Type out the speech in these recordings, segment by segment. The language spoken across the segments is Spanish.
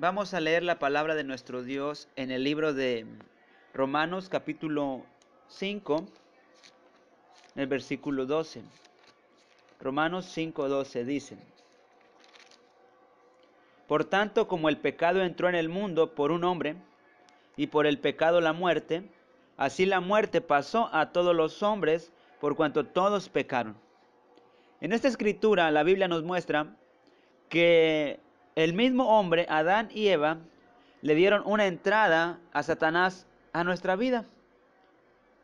Vamos a leer la palabra de nuestro Dios en el libro de Romanos capítulo 5, el versículo 12. Romanos 5, 12 dice: Por tanto, como el pecado entró en el mundo por un hombre, y por el pecado la muerte, así la muerte pasó a todos los hombres, por cuanto todos pecaron. En esta escritura la Biblia nos muestra que el mismo hombre, Adán y Eva, le dieron una entrada a Satanás a nuestra vida.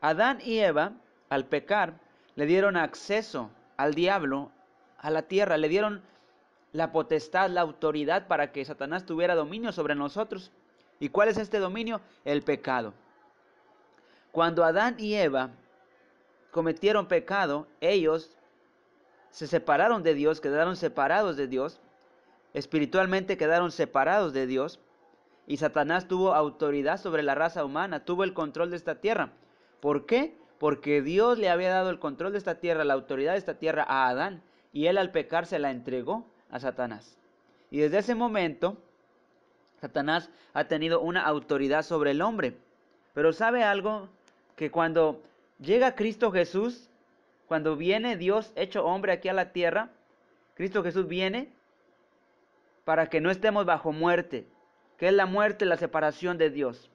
Adán y Eva, al pecar, le dieron acceso al diablo, a la tierra, le dieron la potestad, la autoridad para que Satanás tuviera dominio sobre nosotros. ¿Y cuál es este dominio? El pecado. Cuando Adán y Eva cometieron pecado, ellos se separaron de Dios, quedaron separados de Dios Espiritualmente quedaron separados de Dios y Satanás tuvo autoridad sobre la raza humana, tuvo el control de esta tierra. ¿Por qué? Porque Dios le había dado el control de esta tierra, la autoridad de esta tierra a Adán y él al pecar se la entregó a Satanás. Y desde ese momento, Satanás ha tenido una autoridad sobre el hombre. Pero ¿sabe algo? Que cuando llega Cristo Jesús, cuando viene Dios hecho hombre aquí a la tierra, Cristo Jesús viene para que no estemos bajo muerte. que es la muerte? La separación de Dios.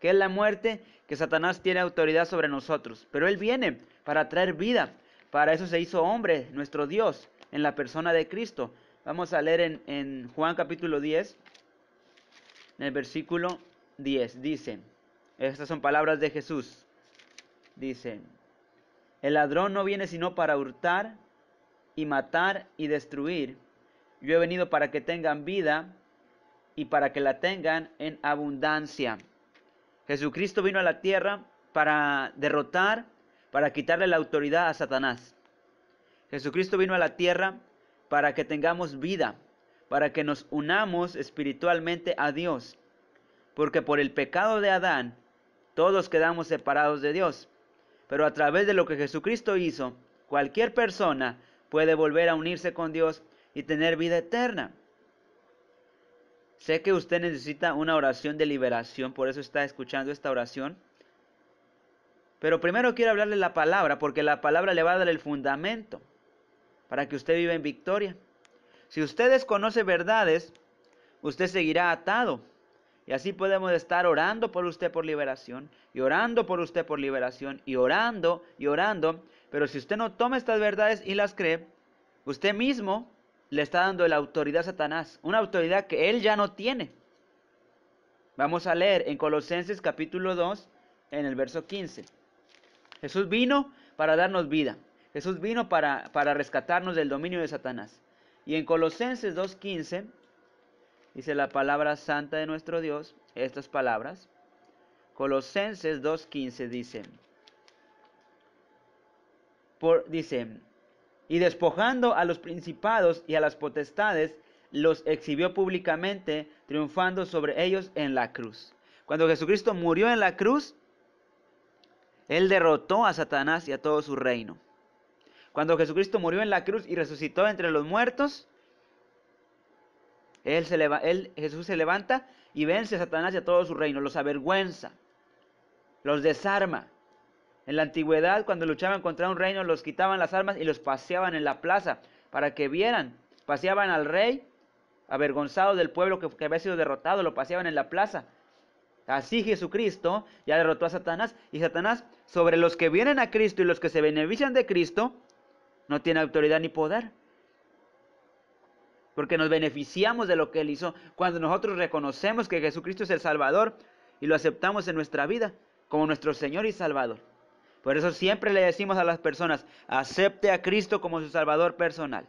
que es la muerte? Que Satanás tiene autoridad sobre nosotros. Pero Él viene para traer vida. Para eso se hizo hombre, nuestro Dios, en la persona de Cristo. Vamos a leer en, Juan capítulo 10, en el versículo 10. Dice, estas son palabras de Jesús. Dice, el ladrón no viene sino para hurtar y matar y destruir. Yo he venido para que tengan vida y para que la tengan en abundancia. Jesucristo vino a la tierra para derrotar, para quitarle la autoridad a Satanás. Jesucristo vino a la tierra para que tengamos vida, para que nos unamos espiritualmente a Dios. Porque por el pecado de Adán, todos quedamos separados de Dios. Pero a través de lo que Jesucristo hizo, cualquier persona puede volver a unirse con Dios y tener vida eterna. Sé que usted necesita una oración de liberación, por eso está escuchando esta oración. Pero primero quiero hablarle la palabra, porque la palabra le va a dar el fundamento para que usted viva en victoria. Si usted desconoce verdades, usted seguirá atado. Y así podemos estar orando por usted por liberación, y orando por usted por liberación, y orando, y orando. Pero si usted no toma estas verdades y las cree, usted mismo le está dando la autoridad a Satanás, una autoridad que él ya no tiene. Vamos a leer en Colosenses capítulo 2, en el verso 15. Jesús vino para darnos vida. Jesús vino para, para rescatarnos del dominio de Satanás. Y en Colosenses 2.15 dice la palabra santa de nuestro Dios, estas palabras. Colosenses 2.15 dicen por, dice, y despojando a los principados y a las potestades, los exhibió públicamente, triunfando sobre ellos en la cruz. Cuando Jesucristo murió en la cruz, Él derrotó a Satanás y a todo su reino. Cuando Jesucristo murió en la cruz y resucitó entre los muertos, él se Jesús se levanta y vence a Satanás y a todo su reino, los avergüenza, los desarma. En la antigüedad, cuando luchaban contra un reino, los quitaban las armas y los paseaban en la plaza para que vieran. Paseaban al rey, avergonzado del pueblo que, había sido derrotado, lo paseaban en la plaza. Así Jesucristo ya derrotó a Satanás. Y Satanás, sobre los que vienen a Cristo y los que se benefician de Cristo, no tiene autoridad ni poder. Porque nos beneficiamos de lo que Él hizo. Cuando nosotros reconocemos que Jesucristo es el Salvador y lo aceptamos en nuestra vida como nuestro Señor y Salvador. Por eso siempre le decimos a las personas, acepte a Cristo como su Salvador personal.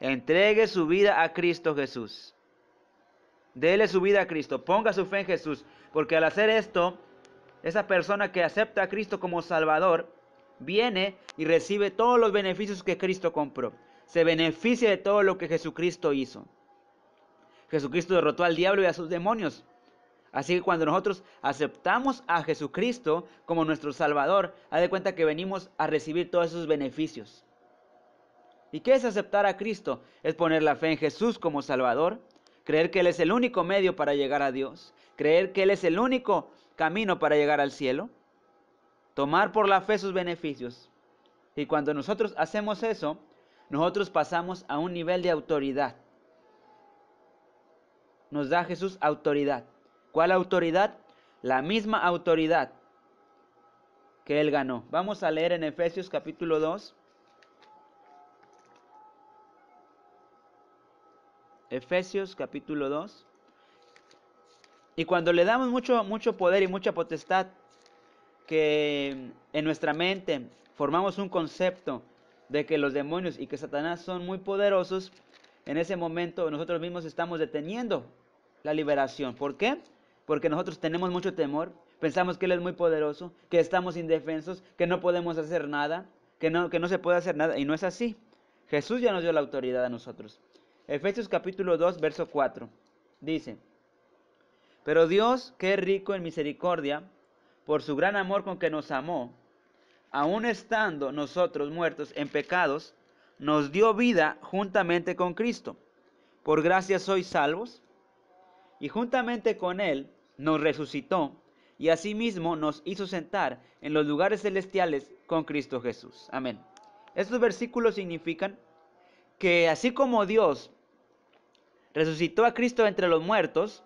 Entregue su vida a Cristo Jesús. Dele su vida a Cristo, ponga su fe en Jesús, porque al hacer esto, esa persona que acepta a Cristo como Salvador, viene y recibe todos los beneficios que Cristo compró. Se beneficia de todo lo que Jesucristo hizo. Jesucristo derrotó al diablo y a sus demonios. Así que cuando nosotros aceptamos a Jesucristo como nuestro Salvador, haz de cuenta que venimos a recibir todos esos beneficios. ¿Y qué es aceptar a Cristo? Es poner la fe en Jesús como Salvador, creer que Él es el único medio para llegar a Dios, creer que Él es el único camino para llegar al cielo, tomar por la fe sus beneficios. Y cuando nosotros hacemos eso, nosotros pasamos a un nivel de autoridad. Nos da Jesús autoridad. ¿Cuál autoridad? La misma autoridad que él ganó. Vamos a leer en Efesios capítulo 2. Efesios capítulo 2. Y cuando le damos mucho, mucho poder y mucha potestad, que en nuestra mente formamos un concepto de que los demonios y que Satanás son muy poderosos, en ese momento nosotros mismos estamos deteniendo la liberación. ¿Por qué? porque nosotros tenemos mucho temor, pensamos que Él es muy poderoso, que estamos indefensos, que no podemos hacer nada, que no, que no se puede hacer nada, y no es así. Jesús ya nos dio la autoridad a nosotros. Efesios capítulo 2, verso 4, dice, Pero Dios, que es rico en misericordia, por su gran amor con que nos amó, aun estando nosotros muertos en pecados, nos dio vida juntamente con Cristo. Por gracia sois salvos. Y juntamente con Él nos resucitó y asimismo nos hizo sentar en los lugares celestiales con Cristo Jesús. Amén. Estos versículos significan que así como Dios resucitó a Cristo entre los muertos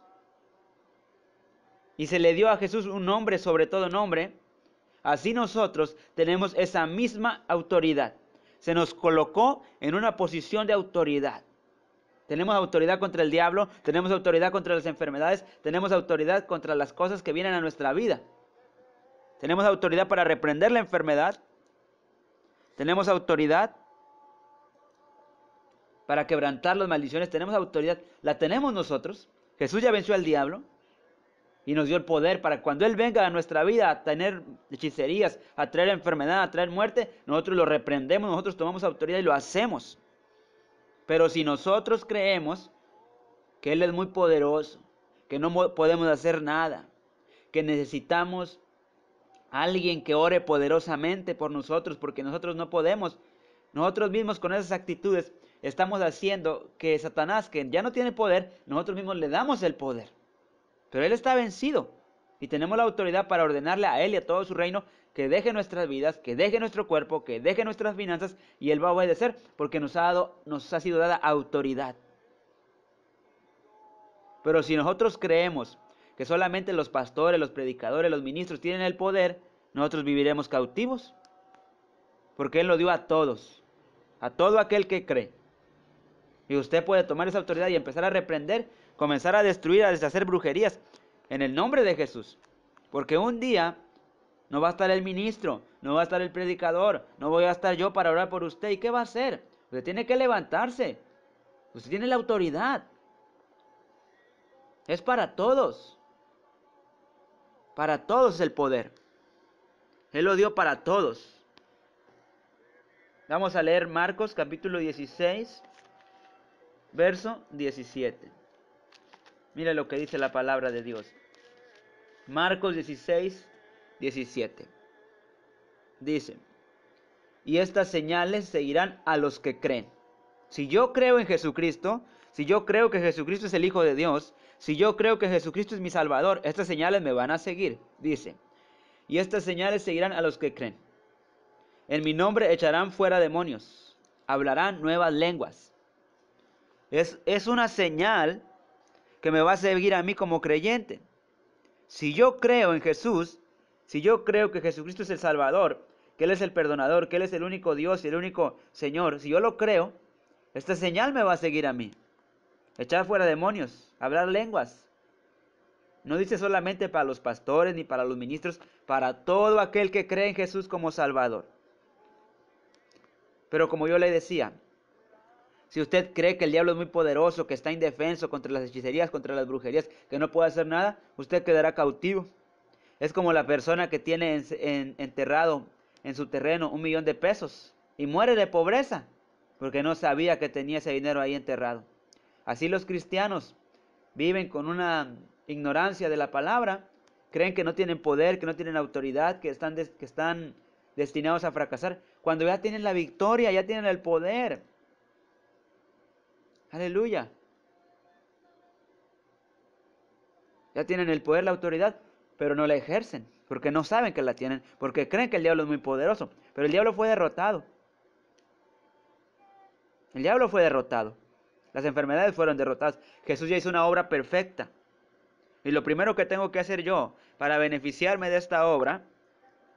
y se le dio a Jesús un nombre sobre todo nombre, así nosotros tenemos esa misma autoridad. Se nos colocó en una posición de autoridad. Tenemos autoridad contra el diablo, tenemos autoridad contra las enfermedades, tenemos autoridad contra las cosas que vienen a nuestra vida. Tenemos autoridad para reprender la enfermedad. Tenemos autoridad para quebrantar las maldiciones. Tenemos autoridad. La tenemos nosotros. Jesús ya venció al diablo y nos dio el poder para cuando Él venga a nuestra vida a tener hechicerías, a traer enfermedad, a traer muerte, nosotros lo reprendemos, nosotros tomamos autoridad y lo hacemos. Pero si nosotros creemos que Él es muy poderoso, que no podemos hacer nada, que necesitamos alguien que ore poderosamente por nosotros, porque nosotros no podemos. Nosotros mismos con esas actitudes estamos haciendo que Satanás, que ya no tiene poder, nosotros mismos le damos el poder. Pero Él está vencido. Y tenemos la autoridad para ordenarle a Él y a todo su reino que deje nuestras vidas, que deje nuestro cuerpo, que deje nuestras finanzas y Él va a obedecer porque nos ha, dado, nos ha sido dada autoridad. Pero si nosotros creemos que solamente los pastores, los predicadores, los ministros tienen el poder, nosotros viviremos cautivos. Porque Él lo dio a todos, a todo aquel que cree. Y usted puede tomar esa autoridad y empezar a reprender, comenzar a destruir, a deshacer brujerías, en el nombre de Jesús. Porque un día no va a estar el ministro, no va a estar el predicador, no voy a estar yo para orar por usted. ¿Y qué va a hacer? Usted tiene que levantarse. Usted tiene la autoridad. Es para todos. Para todos el poder. Él lo dio para todos. Vamos a leer Marcos capítulo 16, verso 17. Mira lo que dice la palabra de Dios. Marcos 16, 17. Dice, y estas señales seguirán a los que creen. Si yo creo en Jesucristo, si yo creo que Jesucristo es el Hijo de Dios, si yo creo que Jesucristo es mi Salvador, estas señales me van a seguir, dice. Y estas señales seguirán a los que creen. En mi nombre echarán fuera demonios, hablarán nuevas lenguas. Es, es una señal que me va a seguir a mí como creyente. Si yo creo en Jesús, si yo creo que Jesucristo es el Salvador, que Él es el perdonador, que Él es el único Dios y el único Señor, si yo lo creo, esta señal me va a seguir a mí. Echar fuera demonios, hablar lenguas. No dice solamente para los pastores ni para los ministros, para todo aquel que cree en Jesús como Salvador. Pero como yo le decía, si usted cree que el diablo es muy poderoso, que está indefenso contra las hechicerías, contra las brujerías, que no puede hacer nada, usted quedará cautivo. Es como la persona que tiene enterrado en su terreno un millón de pesos y muere de pobreza porque no sabía que tenía ese dinero ahí enterrado. Así los cristianos viven con una ignorancia de la palabra, creen que no tienen poder, que no tienen autoridad, que están, que están destinados a fracasar, cuando ya tienen la victoria, ya tienen el poder, Aleluya. Ya tienen el poder, la autoridad, pero no la ejercen, porque no saben que la tienen, porque creen que el diablo es muy poderoso, pero el diablo fue derrotado. El diablo fue derrotado. Las enfermedades fueron derrotadas. Jesús ya hizo una obra perfecta. Y lo primero que tengo que hacer yo para beneficiarme de esta obra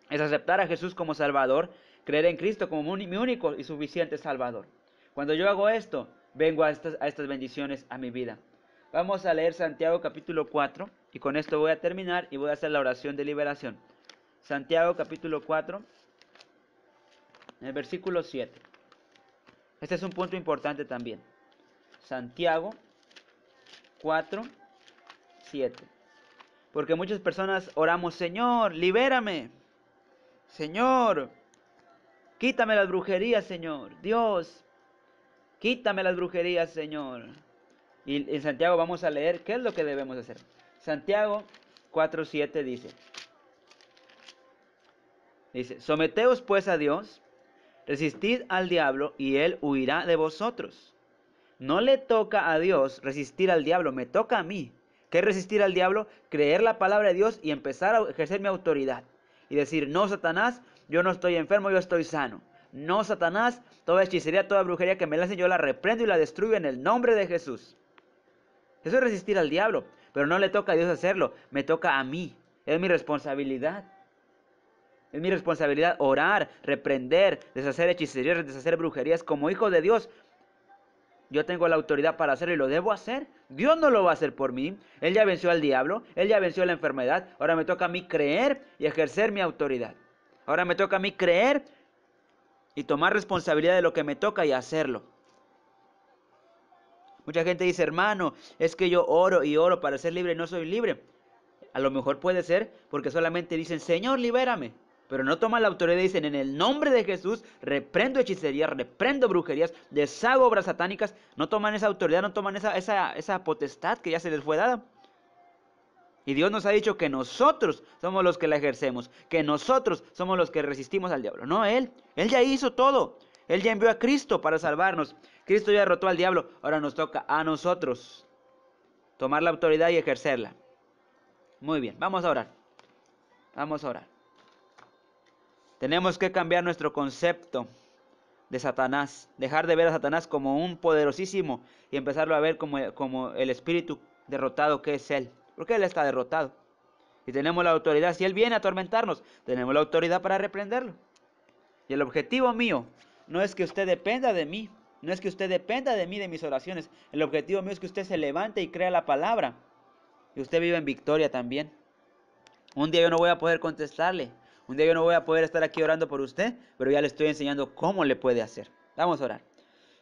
es aceptar a Jesús como Salvador, creer en Cristo como mi único y suficiente Salvador. Cuando yo hago esto, vengo a estas, bendiciones a mi vida. Vamos a leer Santiago capítulo 4 y con esto voy a terminar y voy a hacer la oración de liberación. Santiago capítulo 4, en el versículo 7. Este es un punto importante también. Santiago 4, 7. Porque muchas personas oramos, Señor, libérame. Señor, quítame las brujerías, Señor. Dios, Quítame las brujerías, Señor. Y en Santiago vamos a leer qué es lo que debemos hacer. Santiago 4.7 dice. Dice, someteos pues a Dios, resistid al diablo y él huirá de vosotros. No le toca a Dios resistir al diablo, me toca a mí. ¿Qué es resistir al diablo? Creer la palabra de Dios y empezar a ejercer mi autoridad. Y decir, no, Satanás, yo no estoy enfermo, yo estoy sano no Satanás. Toda hechicería, toda brujería que me hacen, yo la reprendo y la destruyo en el nombre de Jesús. Eso es resistir al diablo, pero no le toca a Dios hacerlo, me toca a mí. Es mi responsabilidad. Es mi responsabilidad orar, reprender, deshacer hechicerías, deshacer brujerías como hijo de Dios. Yo tengo la autoridad para hacerlo y lo debo hacer. Dios no lo va a hacer por mí. Él ya venció al diablo, él ya venció la enfermedad. Ahora me toca a mí creer y ejercer mi autoridad. Ahora me toca a mí creer y tomar responsabilidad de lo que me toca y hacerlo. Mucha gente dice, hermano, es que yo oro y oro para ser libre y no soy libre. A lo mejor puede ser porque solamente dicen, Señor, libérame. Pero no toman la autoridad y dicen, en el nombre de Jesús, reprendo hechicerías, reprendo brujerías, deshago obras satánicas. No toman esa autoridad, no toman esa, esa, esa potestad que ya se les fue dada. Y Dios nos ha dicho que nosotros somos los que la ejercemos, que nosotros somos los que resistimos al diablo. No, Él, Él ya hizo todo. Él ya envió a Cristo para salvarnos. Cristo ya derrotó al diablo. Ahora nos toca a nosotros tomar la autoridad y ejercerla. Muy bien, vamos a orar. Vamos a orar. Tenemos que cambiar nuestro concepto de Satanás. Dejar de ver a Satanás como un poderosísimo y empezarlo a ver como, como el espíritu derrotado que es Él porque Él está derrotado. Y tenemos la autoridad, si Él viene a atormentarnos, tenemos la autoridad para reprenderlo. Y el objetivo mío no es que usted dependa de mí, no es que usted dependa de mí, de mis oraciones. El objetivo mío es que usted se levante y crea la palabra. Y usted vive en victoria también. Un día yo no voy a poder contestarle. Un día yo no voy a poder estar aquí orando por usted, pero ya le estoy enseñando cómo le puede hacer. Vamos a orar.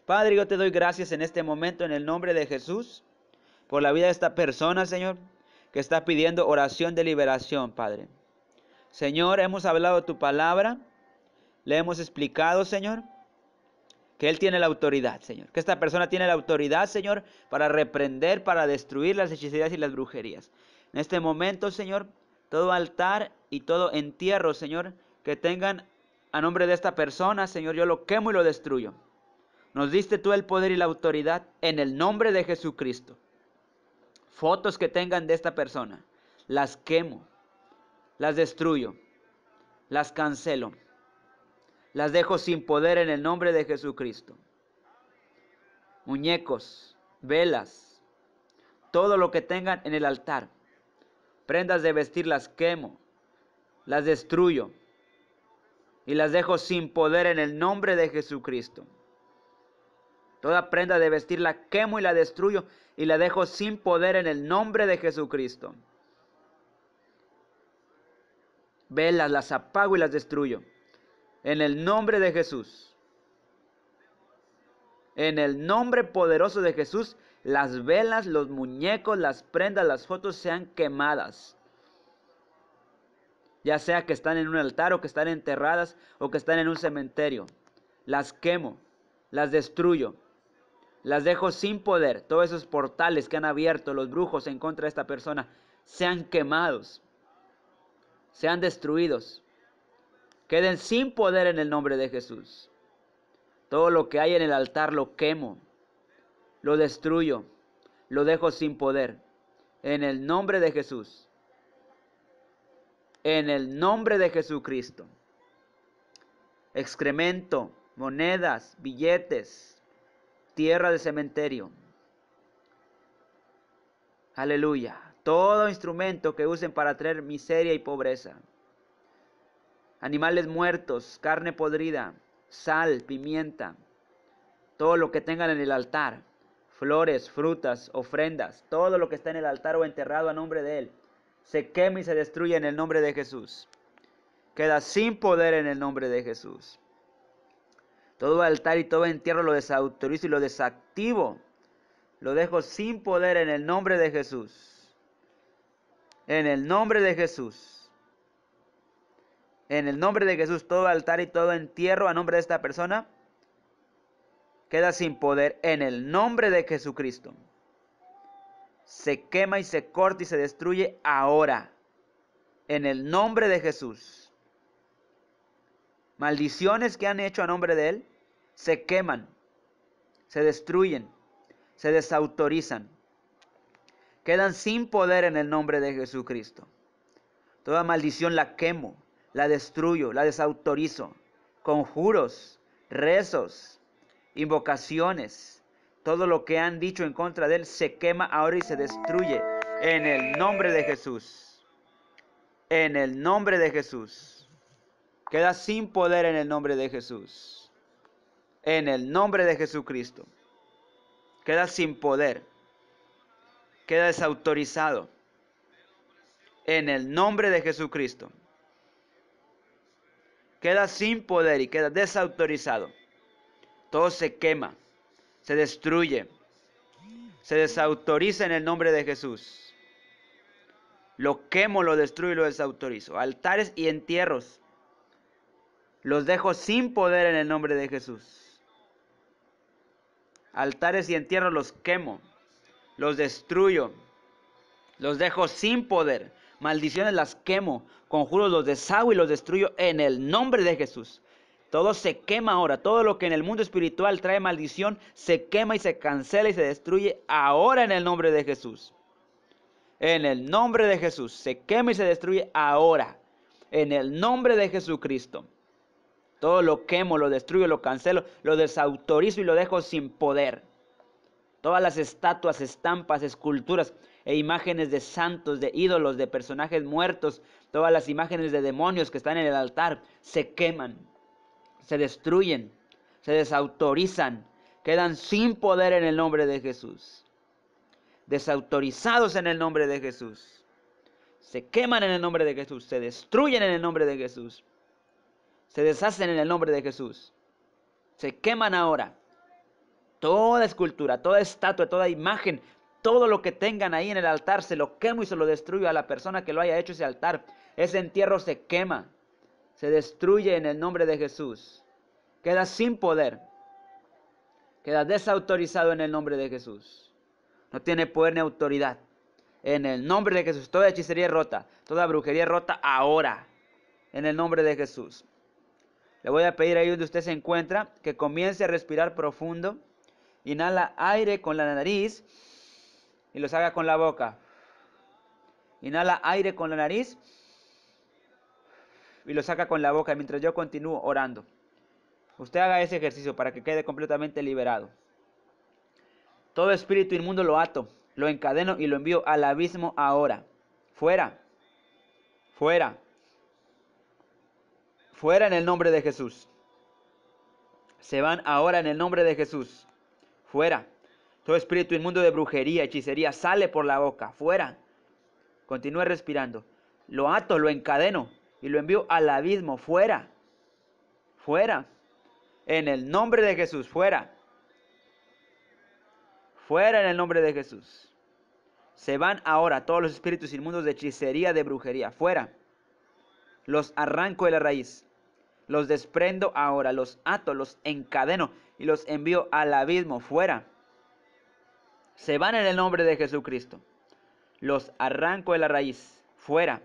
Padre, yo te doy gracias en este momento en el nombre de Jesús por la vida de esta persona, Señor que está pidiendo oración de liberación, Padre. Señor, hemos hablado tu palabra, le hemos explicado, Señor, que Él tiene la autoridad, Señor, que esta persona tiene la autoridad, Señor, para reprender, para destruir las hechicerías y las brujerías. En este momento, Señor, todo altar y todo entierro, Señor, que tengan a nombre de esta persona, Señor, yo lo quemo y lo destruyo. Nos diste tú el poder y la autoridad en el nombre de Jesucristo fotos que tengan de esta persona, las quemo, las destruyo, las cancelo, las dejo sin poder en el nombre de Jesucristo. Muñecos, velas, todo lo que tengan en el altar, prendas de vestir las quemo, las destruyo y las dejo sin poder en el nombre de Jesucristo. Toda prenda de vestir la quemo y la destruyo y la dejo sin poder en el nombre de Jesucristo. Velas, las apago y las destruyo. En el nombre de Jesús. En el nombre poderoso de Jesús, las velas, los muñecos, las prendas, las fotos sean quemadas. Ya sea que están en un altar o que están enterradas o que están en un cementerio. Las quemo, las destruyo. Las dejo sin poder. Todos esos portales que han abierto los brujos en contra de esta persona sean quemados, sean destruidos. Queden sin poder en el nombre de Jesús. Todo lo que hay en el altar lo quemo, lo destruyo, lo dejo sin poder. En el nombre de Jesús. En el nombre de Jesucristo. Excremento, monedas, billetes, tierra de cementerio. Aleluya. Todo instrumento que usen para traer miseria y pobreza. Animales muertos, carne podrida, sal, pimienta, todo lo que tengan en el altar, flores, frutas, ofrendas, todo lo que está en el altar o enterrado a nombre de Él, se quema y se destruye en el nombre de Jesús. Queda sin poder en el nombre de Jesús. Todo altar y todo entierro lo desautorizo y lo desactivo. Lo dejo sin poder en el nombre de Jesús. En el nombre de Jesús. En el nombre de Jesús, todo altar y todo entierro a nombre de esta persona queda sin poder en el nombre de Jesucristo. Se quema y se corta y se destruye ahora. En el nombre de Jesús maldiciones que han hecho a nombre de Él se queman, se destruyen, se desautorizan, quedan sin poder en el nombre de Jesucristo. Toda maldición la quemo, la destruyo, la desautorizo. Conjuros, rezos, invocaciones, todo lo que han dicho en contra de Él se quema ahora y se destruye en el nombre de Jesús. En el nombre de Jesús. Queda sin poder en el nombre de Jesús. En el nombre de Jesucristo. Queda sin poder. Queda desautorizado. En el nombre de Jesucristo. Queda sin poder y queda desautorizado. Todo se quema, se destruye, se desautoriza en el nombre de Jesús. Lo quemo, lo destruyo y lo desautorizo. Altares y entierros los dejo sin poder en el nombre de Jesús. Altares y entierros los quemo, los destruyo, los dejo sin poder. Maldiciones las quemo, conjuros los deshago y los destruyo en el nombre de Jesús. Todo se quema ahora. Todo lo que en el mundo espiritual trae maldición se quema y se cancela y se destruye ahora en el nombre de Jesús. En el nombre de Jesús. Se quema y se destruye ahora. En el nombre de Jesucristo. Todo lo quemo, lo destruyo, lo cancelo, lo desautorizo y lo dejo sin poder. Todas las estatuas, estampas, esculturas e imágenes de santos, de ídolos, de personajes muertos, todas las imágenes de demonios que están en el altar, se queman, se destruyen, se desautorizan, quedan sin poder en el nombre de Jesús. Desautorizados en el nombre de Jesús. Se queman en el nombre de Jesús, se destruyen en el nombre de Jesús se deshacen en el nombre de Jesús. Se queman ahora. Toda escultura, toda estatua, toda imagen, todo lo que tengan ahí en el altar, se lo quemo y se lo destruyo a la persona que lo haya hecho ese altar. Ese entierro se quema, se destruye en el nombre de Jesús. Queda sin poder. Queda desautorizado en el nombre de Jesús. No tiene poder ni autoridad. En el nombre de Jesús, toda hechicería rota, toda brujería rota ahora. En el nombre de Jesús. Le voy a pedir ahí donde usted se encuentra que comience a respirar profundo. Inhala aire con la nariz y lo haga con la boca. Inhala aire con la nariz y lo saca con la boca mientras yo continúo orando. Usted haga ese ejercicio para que quede completamente liberado. Todo espíritu inmundo lo ato, lo encadeno y lo envío al abismo ahora. Fuera. Fuera. Fuera en el nombre de Jesús. Se van ahora en el nombre de Jesús. Fuera. Todo espíritu inmundo de brujería, hechicería, sale por la boca. Fuera. Continúe respirando. Lo ato, lo encadeno y lo envío al abismo. Fuera. Fuera. En el nombre de Jesús. Fuera. Fuera en el nombre de Jesús. Se van ahora todos los espíritus inmundos de hechicería, de brujería. Fuera. Los arranco de la raíz los desprendo ahora, los ato, los encadeno y los envío al abismo, fuera. Se van en el nombre de Jesucristo. Los arranco de la raíz, fuera.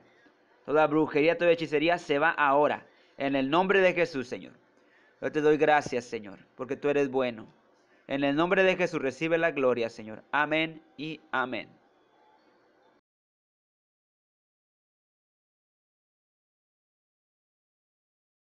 Toda brujería, toda hechicería se va ahora, en el nombre de Jesús, Señor. Yo te doy gracias, Señor, porque tú eres bueno. En el nombre de Jesús recibe la gloria, Señor. Amén y amén.